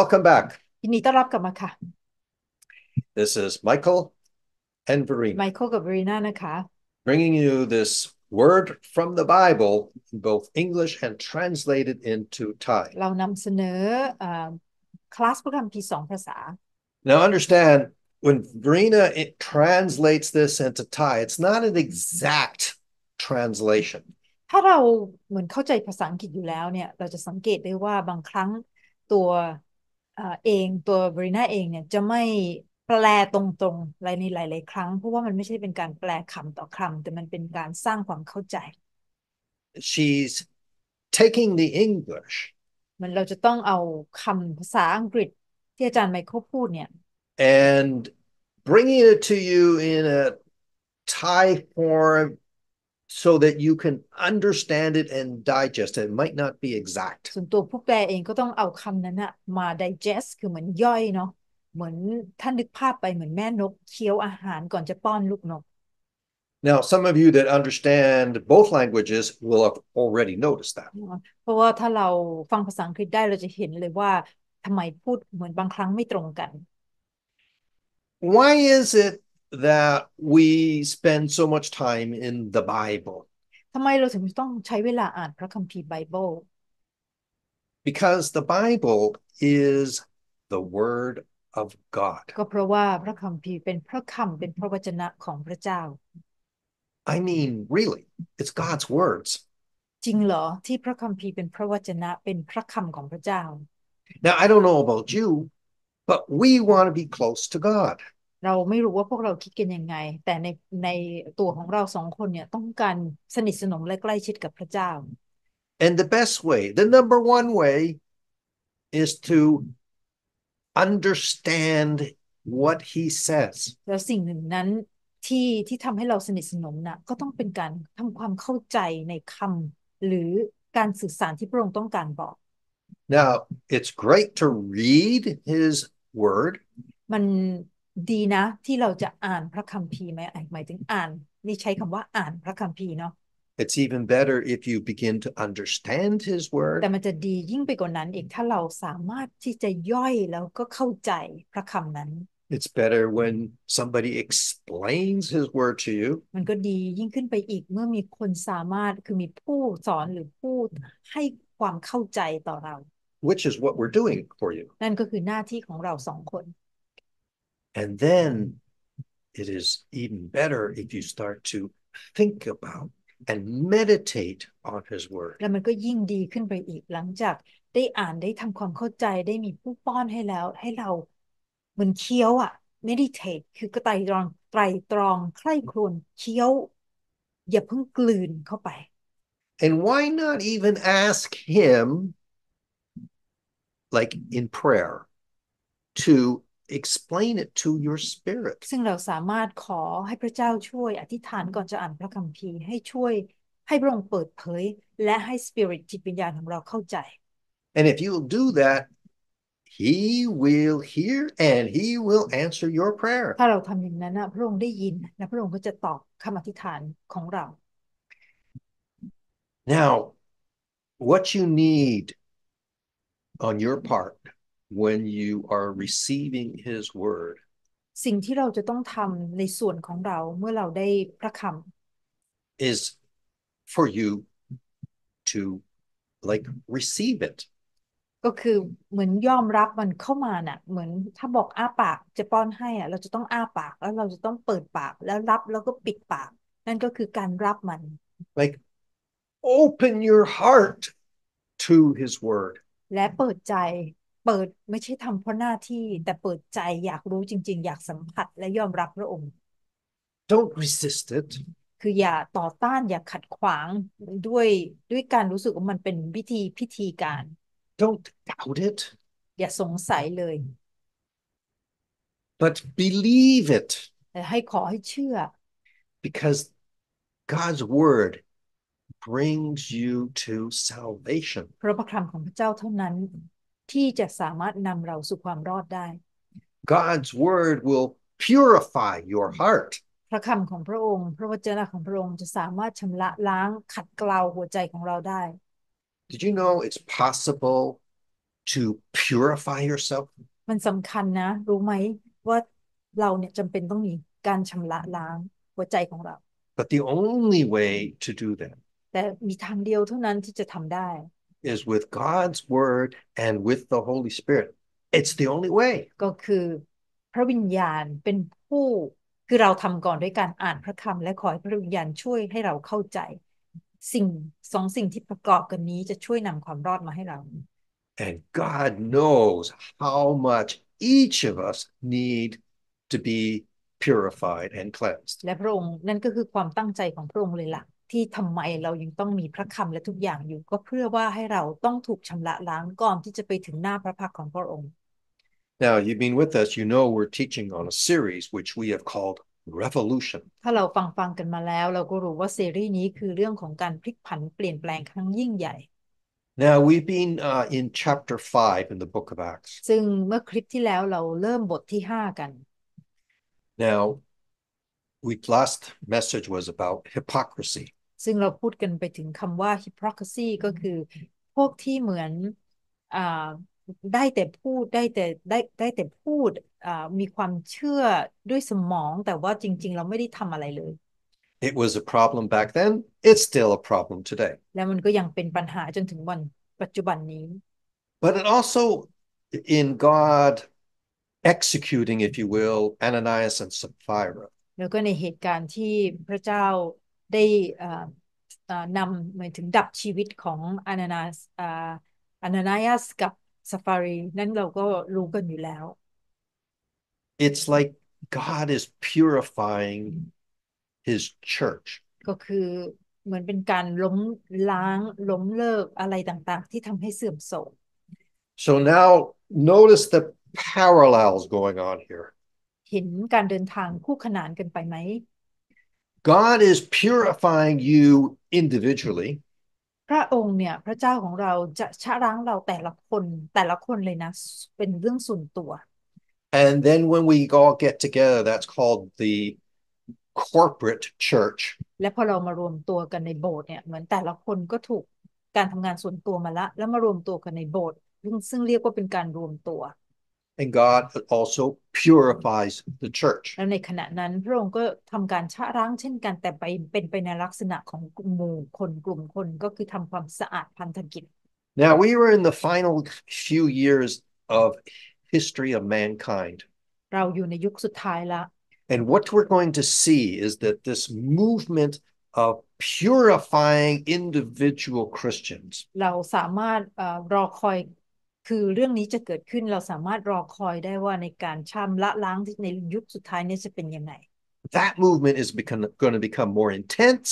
Welcome back. ยินดีต้อนรับกลับมาค่ะ This is Michael and Verena ไมเคิลกับบรีน่านะคะ bringing you this word from the Bible in both English and translated into Thai. เรานำเสนอเอ่อคลาสพระคัมภีร์สองภาษา Now, understand when Verena it translates this into Thai, it's not an exact translation. ถ้าเราเหมือนเข้าใจภาษาอังกฤษอยู่แล้วเนี่ยเราจะสังเกตได้ว่าบางครั้งตัวเองตัวบริน่าเองเนี่ยจะไม่แปลตรงๆอะไรในหลาย ๆ ครั้งเพราะว่ามันไม่ใช่เป็นการแปลคำต่อคำแต่มันเป็นการสร้างความเข้าใจ she's taking the English มันเราจะต้องเอาคำภาษาอังกฤษที่อาจารย์ไมเคิลพูดเนี่ย and bringing it to you in a Thai form so that you can understand it and digest it. It might not be exact ส่วนตัวผู้แปลเองก็ต้องเอาคำนั้นอะมา digest คือเหมือนย่อยเนาะ เหมือนท่านนึกภาพไปเหมือนแม่นกเคี้ยวอาหารก่อนจะป้อนลูกนก Now, some of you that understand both languages will have already noticed that. เพราะว่าถ้าเราฟังภาษาอังกฤษได้เราจะเห็นเลยว่าทำไมพูดเหมือนบางครั้งไม่ตรงกัน Why is it that we spend so much time in the Bible because the Bible is the word of God I mean really it's God's words Now I don't know about you but we want to be close to God เราไม่รู้ว่าพวกเราคิดกันยังไง แต่ในในตัวของเราสองคนเนี่ยต้องการสนิทสนมและใกล้ชิดกับพระเจ้า and the best way the number one way is to understand what he says แล้วสิ่งหนึ่งนั้นที่ที่ทำให้เราสนิทสนมนะก็ต้องเป็นการทำความเข้าใจในคำหรือการสื่อสารที่พระองค์ต้องการบอก now it's great to read his word มันดีนะที่เราจะอ่านพระคัมภีร์ไหมหมายถึงอ่านนี่ใช้คำว่าอ่านพระคัมภีร์เนาะ It's even better if you begin to understand His word. แต่มันจะดียิ่งไปกว่านั้นอีกถ้าเราสามารถที่จะย่อยแล้วก็เข้าใจพระคำนั้น It's better when somebody explains His word to you. มันก็ดียิ่งขึ้นไปอีกเมื่อมีคนสามารถคือมีผู้สอนหรือผู้ให้ความเข้าใจต่อเรา Which is what we're doing for you. นั่นก็คือหน้าที่ของเราสองคน And then it is even better if you start to think about and meditate on his word แล้วมันก็ยิ่งดีขึ้นไปอีกหลังจากได้อ่านได้ทำความเข้าใจได้มีผู้ป้อนให้แล้วให้เราเหมือนเคี้ยวอ่ะ meditate คือก็ไตรตรองไตรตรองใคร่ครวญเคี้ยวอย่าเพิ่งกลืนเข้าไป and why not even ask him like in prayer to explain it to your spirit ซึ่งเราสามารถขอให้พระเจ้าช่วย อธิษฐานก่อนจะอ่านพระคัมภีร์ให้ช่วยให้พระองค์เปิดเผยและให้ spirit จิตวิญญาณของเราเข้าใจ and if you do that he will hear and he will answer your prayer ถ้าเราทำอย่างนั้นนะพระองค์ได้ยินและพระองค์ก็จะตอบคำอธิษฐานของเรา now what you need on your part when you are receiving His word สิ่งที่เราจะต้องทำในส่วนของเราเมื่อเราได้พระคำ is for you to like receive it ก็คือเหมือนยอมรับมันเข้ามาน่ะ เหมือนถ้าบอกอ้าปากจะป้อนให้อ่ะเราจะต้องอ้าปากแล้วเราจะต้องเปิดปากแล้วรับแล้วก็ปิดปาก นั่นก็คือการรับมัน like open your heart to His word และเปิดใจเปิดไม่ใช่ทำเพราะหน้าที่แต่เปิดใจอยากรู้จริงๆ อยากสัมผัสและยอมรับพระองค์ Don't resist it คืออย่าต่อต้านอย่าขัดขวางด้วยด้วยการรู้สึกว่ามันเป็นวิธีพิธีการ Don't doubt it อย่าสงสัยเลย but believe it แต่ให้ขอให้เชื่อ because God's word brings you to salvation เพราะพระคำของพระเจ้าเท่านั้นที่จะสามารถนำเราสู่ความรอดได้ God's word will purify your heart พระคำของพระองค์ พระวจนะของพระองค์จะสามารถชำระล้างขัดเกลาหัวใจของเราได้ Did you know it's possible to purify yourself มันสำคัญนะ รู้ไหมว่าเราเนี่ยจำเป็นต้องมีการชำระล้างหัวใจของเรา But the only way to do that แต่มีทางเดียวเท่านั้นที่จะทำได้ is with God's word and with the Holy Spirit. It's the only way. ก็คือพระวิญญาณเป็นผู้ คือเราทำก่อนด้วยการอ่านพระคำและขอให้พระวิญญาณช่วยให้เราเข้าใจ And God knows how much each of us need to be purified and cleansed และพระองค์นั่นก็คือความตั้งใจของพระองค์เลยล่ะที่ทำไมเรายังต้องมีพระคำและทุกอย่างอยู่ก็เพื่อว่าให้เราต้องถูกชำระล้างก่อนที่จะไปถึงหน้าพระพักของพระองค์ Now you've been with us you know we're teaching on a series which we have called revolution ถ้าเราฟังฟังกันมาแล้ว เราก็รู้ว่าซีรีส์นี้คือเรื่องของการพลิกผันเปลี่ยนแปลงครั้งยิ่งใหญ่ Now we've been uh, in chapter 5 in the book of Acts ซึ่งเมื่อคลิปที่แล้วเราเริ่มบทที่ 5 กัน Now we last message was about hypocrisy ซึ่งเราพูดกันไปถึงคำว่า hypocrisy ก็คือ พวกที่เหมือนอได้แต่พูดได้แต่ได้ได้แต่พูดมีความเชื่อด้วยสมองแต่ว่าจริง ๆเราไม่ได้ทำอะไรเลย It was a problem back then. It's still a problem today. และมันก็ยังเป็นปัญหาจนถึงวันปัจจุบันนี้ But it also in God executing, if you will, Ananias and Sapphira. แล้วก็ในเหตุการณ์ที่พระเจ้าได้นำหมายถึงดับชีวิตของอานานาสอานานายัสกับซาฟารีนั่นเราก็รู้กันอยู่แล้ว It's like God is purifying His church ก็คือเหมือนเป็นการล้มล้างล้มเลิกอะไรต่าง ๆ ที่ทำให้เสื่อมโทรม So now notice the parallels going on here เห็นการเดินทางคู่ขนานกันไปไหม God is purifying you individually พระองค์เนี่ยพระเจ้าของเราจะชะล้างเราแต่ละคนแต่ละคนเลยนะเป็นเรื่องส่วนตัว and then when we all get together that's called the corporate church และพอเรามารวมตัวกันในโบสถ์เนี่ยเหมือนแต่ละคนก็ถูกการทำงานส่วนตัวมาละ แล้วมารวมตัวกันในโบสถ์ซึ่งซึ่งเรียกว่าเป็นการรวมตัว and God also purifies the church และในขณะนั้นพระองค์ก็ทำการชะล้างเช่นกันแต่ไปเป็นไปในลักษณะของหมู่คนกลุ่มคนก็คือทำความสะอาดพันธกิจ Now we were in the final few years of history of mankind เราอยู่ในยุคสุดท้ายละ And what we're going to see is that this movement of purifying individual Christians เราสามารถรอคอย uh, คือเรื่องนี้จะเกิดขึ้นเราสามารถรอคอยได้ว่าในการชำระล้างในยุคสุดท้ายนี้จะเป็นยังไง That movement is become, going to become more intense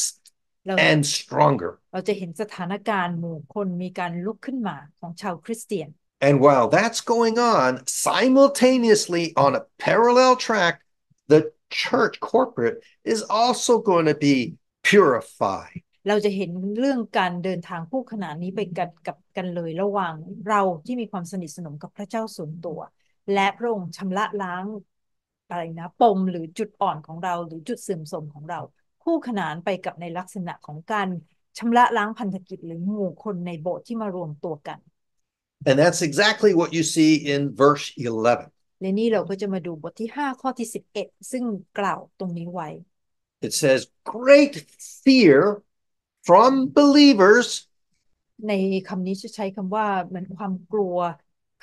and stronger And while that's going on simultaneously on a parallel track the church corporate is also going to be purified เราจะเห็นเรื่องการเดินทางคู่ขนานนี้ไปกันกับกันเลยระหว่างเราที่มีความสนิทสนมกับพระเจ้าส่วนตัว และพระองค์ชำระล้างอะไรนะปม หรือจุดอ่อนของเรา หรือจุดเสื่อมโทรมของเรา คู่ขนานไปกับในลักษณะของการชำระล้างพันธกิจหรือหมู่คนในโบสถ์ที่มารวมตัวกัน and that's exactly what you see in verse 11และนี่เราก็จะมาดูบทที่5ข้อที่ 11 ซึ่งกล่าวตรงนี้ไว้ it says great fear from believers ในคำนี้จะใช้คำว่า เหมือนความกลัว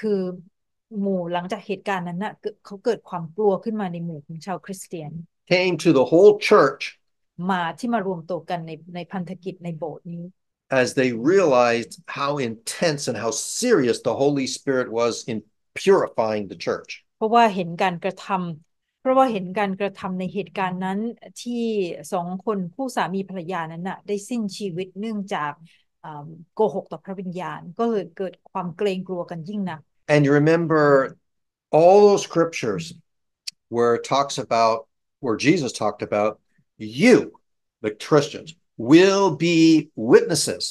คือหมู่หลังจากเหตุการณ์นั้นนะเขาเกิดความกลัวขึ้นมาในหมู่ของชาวคริสเตียน came to the whole church มาที่มารวมตัวกันในในพันธกิจในโบสถ์นี้ as they realized how intense and how serious the Holy Spirit was in purifying the church เพราะว่าเห็นการกระทำเพราะว่าเห็นการกระทำในเหตุการณ์นั้นที่สองคนผู้สามีภรรยานั้นน่ะได้สิ้นชีวิตเนื่องจากโกหกต่อพระวิญญาณก็เลยเกิดความเกรงกลัวกันยิ่งนัก and you remember all those scriptures where it talks about where Jesus talked about you the Christians will be witnesses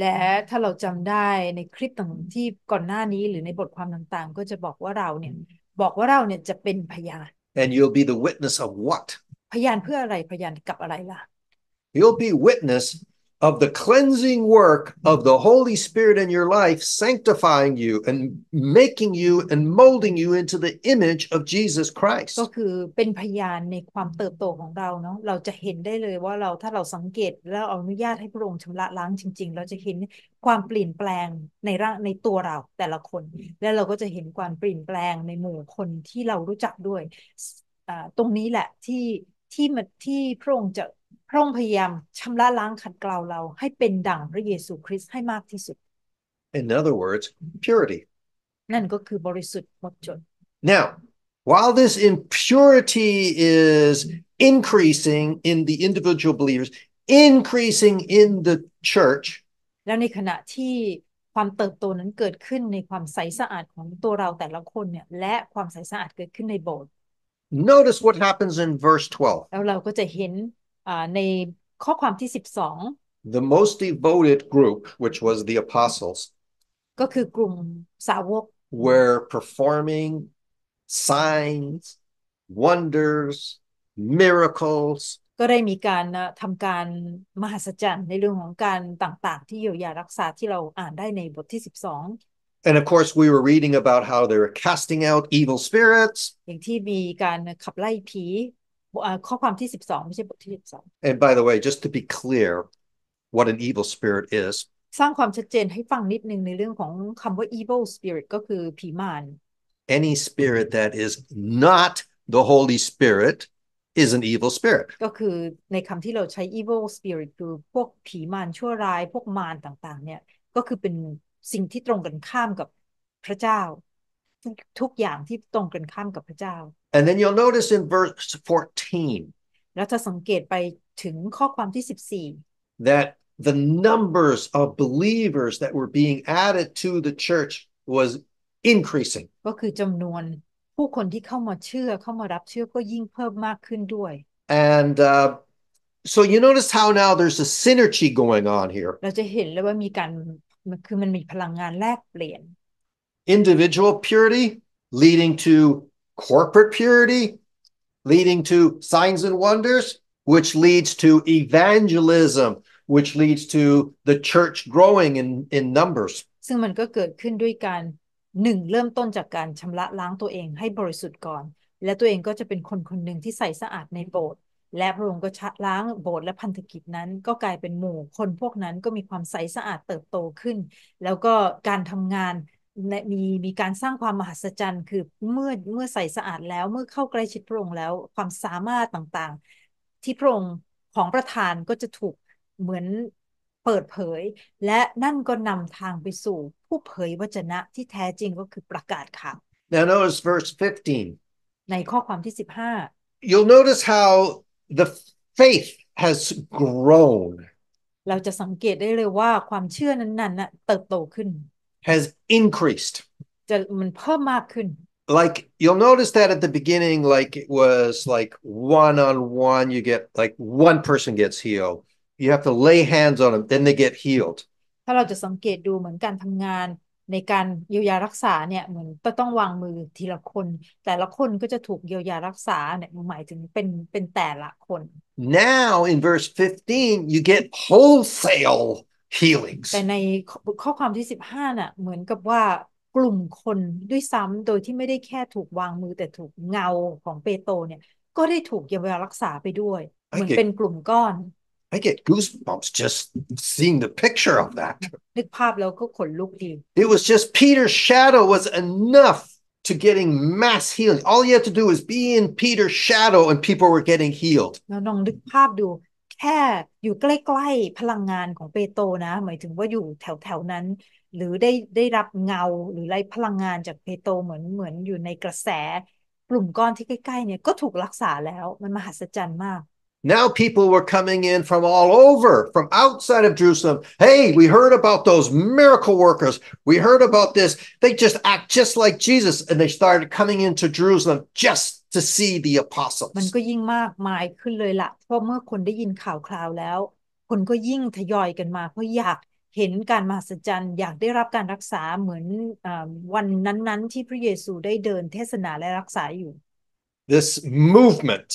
และถ้าเราจำได้ในคลิปต่างที่ก่อนหน้านี้หรือในบทความต่างๆ ก็จะบอกว่าเราเนี่ยบอกว่าเราเนี่ยจะเป็นพยาน and you'll be the witness of what พยานเพื่ออะไรพยานกับอะไรล่ะ you'll be witness of the cleansing work of the Holy Spirit in your life, sanctifying you and making you and molding you into the image of Jesus Christ. ก็คือเป็นพยานในความเติบโตของเราเนาะ เราจะเห็นได้เลยว่าเราถ้าเราสังเกตแล้วอนุญาตให้พระองค์ชำระล้าง จริง ๆ เราจะเห็นความเปลี่ยนแปลงในร่างในตัวเราแต่ละคน และเราก็จะเห็นความเปลี่ยนแปลงในหมู่คนที่เรารู้จักด้วยตรงนี้แหละที่ที่มันที่พระองค์จะพระองค์พยายามชำระล้างขัดเกลาเราให้เป็นดั่งพระเยซูคริสต์ให้มากที่สุด In other words purity นั่นก็คือบริสุทธิ์หมดจด Now while this impurity is increasing in the individual believers increasing in the church แล้วในขณะที่ความเติบโตนั้นเกิดขึ้นในความใสสะอาดของตัวเราแต่ละคนเนี่ยและความใสสะอาดเกิดขึ้นในโบสถ์ Notice what happens in verse 12แล้วเราก็จะเห็นในข้อความที่ 12 the most devoted group which was the apostles ก็คือกลุ่มสาวก were performing signs wonders miracles ก็ได้มีการทำการมหัศจรรย์ ในเรื่องของการต่างๆ ที่เยียวยารักษาที่เราอ่านได้ในบทที่ 12 And of course, we were reading about how they were casting out evil spirits. อย่างที่มีการขับไล่ผีข้อความที่ 12ไม่ใช่บทที่ 12 And by the way just to be clear what an evil spirit is สร้างความชัดเจนให้ฟังนิดนึงในเรื่องของคำว่า evil spirit ก็คือผีมาร Any spirit that is not the Holy Spirit is an evil spirit ก็คือในคำที่เราใช้ evil spirit คือพวกผีมารชั่วร้ายพวกมารต่างๆเนี่ยก็คือเป็นสิ่งที่ตรงกันข้ามกับพระเจ้าทุกอย่างที่ตรงกันข้ามกับพระเจ้า and then you'll notice in verse 14แล้วจะสังเกตไปถึงข้อความที่ 14 that the numbers of believers that were being added to the church was increasing ก็คือจำนวนผู้คนที่เข้ามาเชื่อเข้ามารับเชื่อก็ยิ่งเพิ่มมากขึ้นด้วย and uh, so you notice how now there's a synergy going on here เราจะเห็นแลวว่ามีการคือมันมีพลังงานแลกเปลี่ยน individual purity leading to corporate purity, leading to signs and wonders, which leads to evangelism, which leads to the church growing in, in numbers. ซึ่งมันก็เกิดขึ้นด้วยการหนึ่งเริ่มต้นจากการชำระล้างตัวเองให้บริสุทธิ์ก่อนและตัวเองก็จะเป็นคนคนหนึ่งที่ใส่สะอาดในโบสถ์และพระองค์ก็ชะล้างโบสถ์และพันธกิจนั้นก็กลายเป็นหมู่คนพวกนั้นก็มีความใสสะอาดเติบโตขึ้นมีมีการสร้างความมหัศจรรย์คือเมื่อเมื่อใส่สะอาดแล้วเมื่อเข้าใกล้ชิดพระองค์แล้วความสามารถต่างๆที่พระองค์ของประธานก็จะถูกเหมือนเปิดเผย และนั่นก็นำทางไปสู่ ผู้เผยวจนะที่แท้จริงก็คือประกาศข่าว Now notice verse 15ในข้อความที่ 15 You'll notice how the faith has grown เราจะสังเกตได้เลยว่าความเชื่อนั้นๆน่ะเติบโตขึ้น has increased. like you'll notice that at the beginning like it was like one on one you get like one person gets healed you have to lay hands on them then they get healed ถ้าเราจะสังเกตดูเหมือนการทำงานในการเยียวยารักษาเนี่ยเหมือนต้องวางมือทีละคนแต่ละคนก็จะถูกเยียวยารักษาเนี่ยหมายถึงเป็นเป็นแต่ละคน now in verse 15 you get wholesale healings แต่ในข้อความที่ 15น่ะเหมือนกับว่ากลุ่มคนด้วยซ้ำโดยที่ไม่ได้แค่ถูกวางมือแต่ถูกเงาของเปโตเนี่ย ก็ได้ถูกเยียวยารักษาไปด้วยเหมือนเป็นกลุ่มก้อน I get goosebumps just seeing the picture of that. นึกภาพแล้วก็ขนลุกดี It was just Peter's shadow was enough to getting mass healing. All you had to do is be in Peter's shadow and people were getting healed. แน้องนึกภาพดูค่อยู่ใกล้ๆพลังงานของเปโตรนะหมายถึงว่าอยู่แถวๆนั้น หรือได้ได้รับเงาหรือไรพลังงานจากเปโตรเหมือนเหมือนอยู่ในกระแสกลุ่มก้อนที่ใกล้ ๆเนี่ยก็ถูกรักษาแล้วมันมหัศจรรย์มาก Now people were coming in from all over, from outside of Jerusalem. Hey, we heard about those miracle workers. We heard about this. They just act just like Jesus. And they started coming into Jerusalem just to see the apostles มันก็ยิ่งมากมายขึ้นเลยละเพราะเมื่อคนได้ยินข่าวคราวแล้ว คนก็ยิ่งทยอยกันมา เพราะอยากเห็นการมหัศจรรย์ อยากได้รับการรักษาเหมือนวันนั้นๆ ที่พระเยซูได้เดินเทศนาและรักษาอยู่ This movement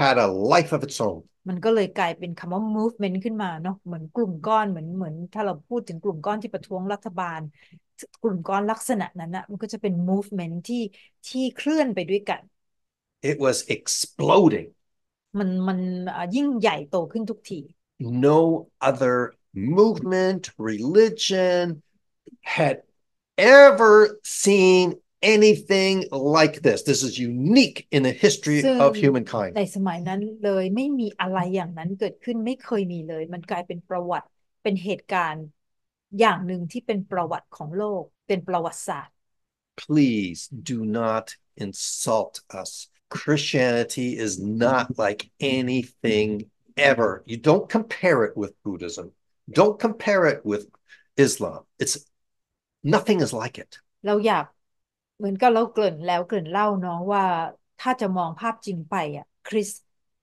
had a life of its own มันก็เลยกลายเป็นคำว่า movement ขึ้นมาเนาะ เหมือนกลุ่มก้อน เหมือนเหมือน ถ้าเราพูดถึงกลุ่มก้อนที่ประท้วงรัฐบาล กลุ่มก้อนลักษณะนั้นนะมันก็จะเป็น movement ที่ที่เคลื่อนไปด้วยกัน It was exploding. มันมันยิ่งใหญ่โตขึ้นทุกที No other movement, religion had ever seen anything like this. This is unique in the history of humankind. ในสมัยนั้นเลยไม่มีอะไรอย่างนั้นเกิดขึ้นไม่เคยมีเลย Please do not insult us Christianity is not like anything ever. You don't compare it with Buddhism. Don't compare it with Islam. It's nothing is like it. เราอยากเหมือนกับเราเกริ่นแล้วเกริ่นเล่าเนาะว่าถ้าจะมองภาพจริงไปอ่ะคริส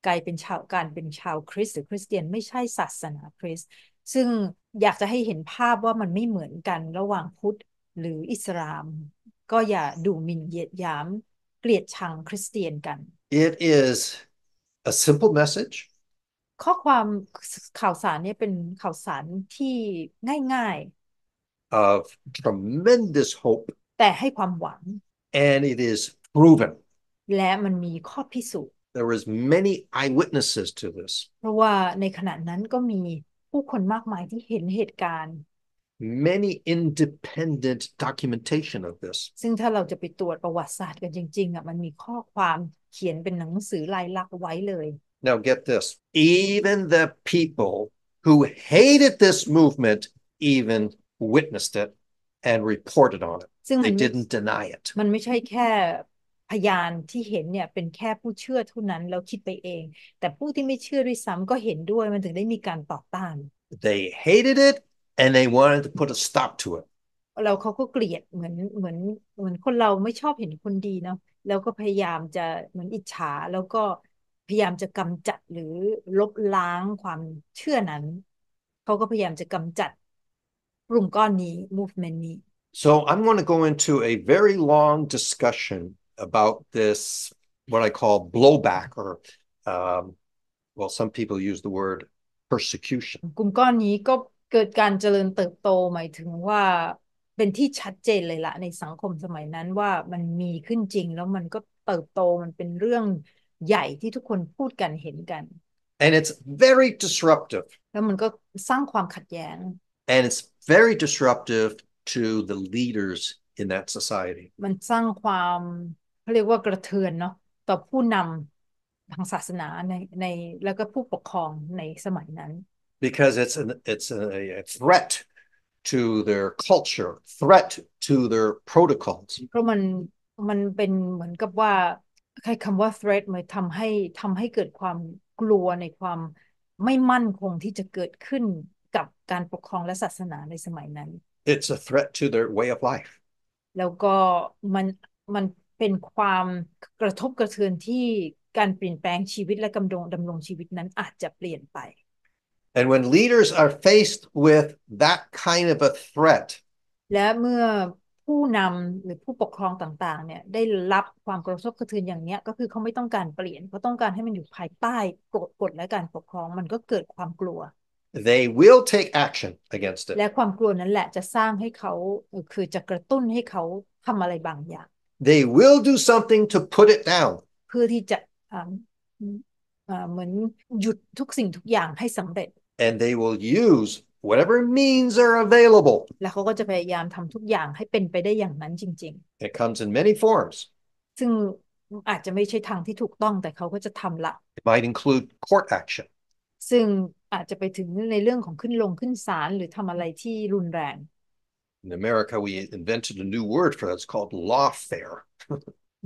กลายเป็นชาวการเป็นชาวคริสหรือคริสเตียนไม่ใช่ศาสนาคริสซึ่งอยากจะให้เห็นภาพว่ามันไม่เหมือนกันระหว่างพุทธหรืออิสลามก็อย่าดูหมิ่นเหยียดหยามเกลียดชังคริสเตียนกัน It is a simple message ข้อความข่าวสารนี้เป็นข่าวสารที่ง่ายๆ of tremendous hope แต่ให้ความหวัง and it is proven และมันมีข้อพิสูจน์ there i s many eyewitnesses to this เพราะว่าในขณะนั้นก็มีผู้คนมากมายที่เห็นเหตุการณ์ many independent documentation of this. ซึ่งถ้าเราจะไปตรวจประวัติศาสตร์กันจริงๆอ่ะมันมีข้อความเขียนเป็นหนังสือลายลักษณ์ไว้เลย Now get this. Even the people who hated this movement even witnessed it and reported on it. They didn't deny it. มันไม่ใช่แค่พยานที่เห็นเนี่ยเป็นแค่ผู้เชื่อเท่านั้นแล้วคิดไปเอง แต่ผู้ที่ไม่เชื่อด้วยซ้ำก็เห็นด้วยมันถึงได้มีการต่อต้าน They hated it and they wanted to put a stop to it เราเขาก็เกลียดเหมือนเหมือนเหมือนคนเราไม่ชอบเห็นคนดีเนาะแล้วก็พยายามจะเหมือนอิจฉาแล้วก็พยายามจะกำจัดหรือลบล้างความเชื่อนั้นเขาก็พยายามจะกำจัดกลุ่มก้อนนี้ movement นี้ so I'm going to go into a very long discussion about this what I call blowback or um, well some people use the word persecution กลุ่มก้อนนี้ก็เกิดการเจริญเติบโตหมายถึงว่า เป็นที่ชัดเจนเลยละในสังคมสมัยนั้นว่ามันมีขึ้นจริงแล้วมันก็เติบโตมันเป็นเรื่องใหญ่ที่ทุกคนพูดกันเห็นกัน and it's very disruptive แล้วมันก็สร้างความขัดแย้ง and it's very disruptive to the leaders in that society มันสร้างความเรียกว่ากระเทือนเนาะต่อผู้นำทางศาสนาในในแล้วก็ผู้ปกครองในสมัยนั้น because it's an it's a, a threat to their culture, threat to their protocols. เพราะมันมันเป็นเหมือนกับว่าใช้คำว่า threat มันทำให้ทำให้เกิดความกลัวในความไม่มั่นคงที่จะเกิดขึ้นกับการปกครองและศาสนาในสมัยนั้น It's a threat to their way of life แล้วก็มันมันเป็นความกระทบกระเทือนที่การเปลี่ยนแปลงชีวิตและกำดงดำรงชีวิตนั้นอาจจะเปลี่ยนไป And when leaders are faced with that kind of a threat และเมื่อผู้นำหรือผู้ปกครองต่างๆเนี่ยได้รับความกระทบกระเทือนอย่างเนี้ยก็คือเขาไม่ต้องการเปลี่ยนเขาต้องการให้มันอยู่ภายใต้กฎกฎและการปกครองมันก็เกิดความกลัว they will take action against it และความกลัวนั้นแหละจะสร้างให้เขาคือจะกระตุ้นให้เขาทำอะไรบางอย่าง they will do something to put it down เพื่อที่จะเหมือนหยุดทุกสิ่งทุกอย่างให้สำเร็จ and they will use whatever means are available และเขาก็จะพยายามทำทุกอย่างให้เป็นไปได้อย่างนั้นจริงๆ it comes in many forms ซึ่งอาจจะไม่ใช่ทางที่ถูกต้องแต่เขาก็จะทำละ it might include court action ซึ่งอาจจะไปถึงในเรื่องของขึ้นลงขึ้นศาลหรือทำอะไรที่รุนแรง in America we invented a new word for that it's called lawfare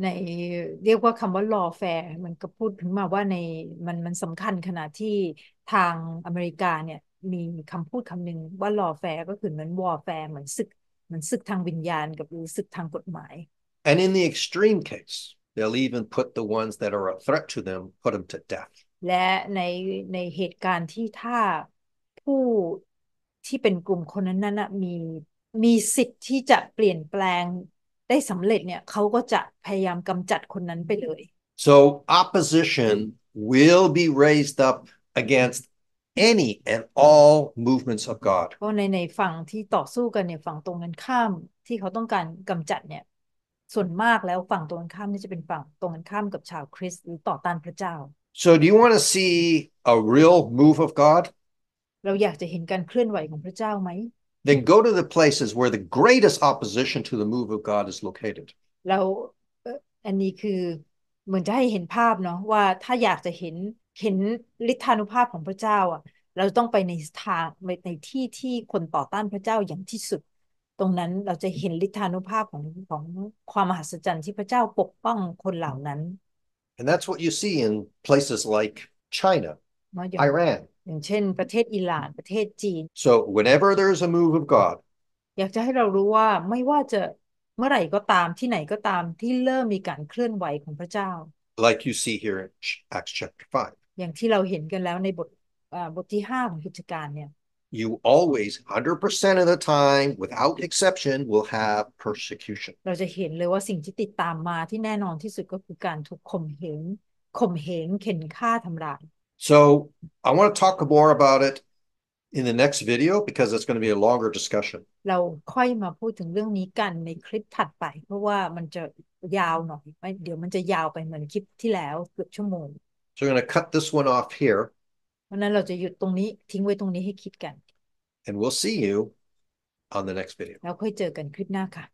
ในเรียกว่าคำว่า lawfare มันก็พูดถึงมาว่าในมันมันสำคัญขนาดที่ทางอเมริกาเนี่ยมีคำพูดคำหนึ่งว่า lawfare ก็คือเหมือน warfare เหมือนศึกเหมือนศึกทางวิญญาณกับหรือศึกทางกฎหมาย and in the extreme case they'll even put the ones that are a threat to them put them to death และในในเหตุการณ์ที่ถ้าผู้ที่เป็นกลุ่มคนนั้นนั้นมีมีสิทธิ์ที่จะเปลี่ยนแปลงได้สำเร็จเนี่ยเขาก็จะพยายามกำจัดคนนั้นไปเลย so opposition will be raised up against any and all movements of God เาะในในฝั่งที่ต่อสู้กันเนี่ยฝั่งตรงกันข้ามที่เขาต้องการกำจัดเนี่ยส่วนมากแล้วฝั่งตรงกันข้ามนี่จะเป็นฝั่งตรงกันข้ามกับชาวคริสต์หรือต่อต้านพระเจ้า so do you want to see a real move of God เราอยากจะเห็นการเคลื่อนไหวของพระเจ้าไหม then go to the places where the greatest opposition to the move of God is located. ตรงนั้นเราจะเห็นลิทธานุภาพของของความมหัศจรรย์ที่พระเจ้าปกป้องคนเหล่านั้น And that's what you see in places like China, Iran, อย่างเช่น ประเทศอิหร่านประเทศจีน so whenever there's i a move of God อยากจะให้เรารู้ว่าไม่ว่าจะเมื่อไหร่ก็ตามที่ไหนก็ตามที่เริ่มมีการเคลื่อนไหวของพระเจ้า like you see here in Acts chapter 5 อย่างที่เราเห็นกันแล้วในบทบทที่5ของกิจการเนี่ย you always 100% of the time without exception will have persecution เราจะเห็นเลยว่าสิ่งที่ติดตามมาที่แน่นอนที่สุดก็คือการถูกข่มเหงข่มเหงเข็นฆ่าทำลาย So I want to talk more about it in the next video because it's going to be a longer discussion. เราค่อยมาพูดถึงเรื่องนี้กันในคลิปถัดไป เพราะว่ามันจะยาวหน่อยเดี๋ยวมันจะยาวไปเหมือนคลิปที่แล้วเกือบชั่วโมง So we're going to cut this one off here. วันนั้นเราจะหยุดตรงนี้ทิ้งไว้ตรงนี้ให้คิดกัน And we'll see you on the next video. แล้วค่อยเจอกันคลิปหน้าค่ะ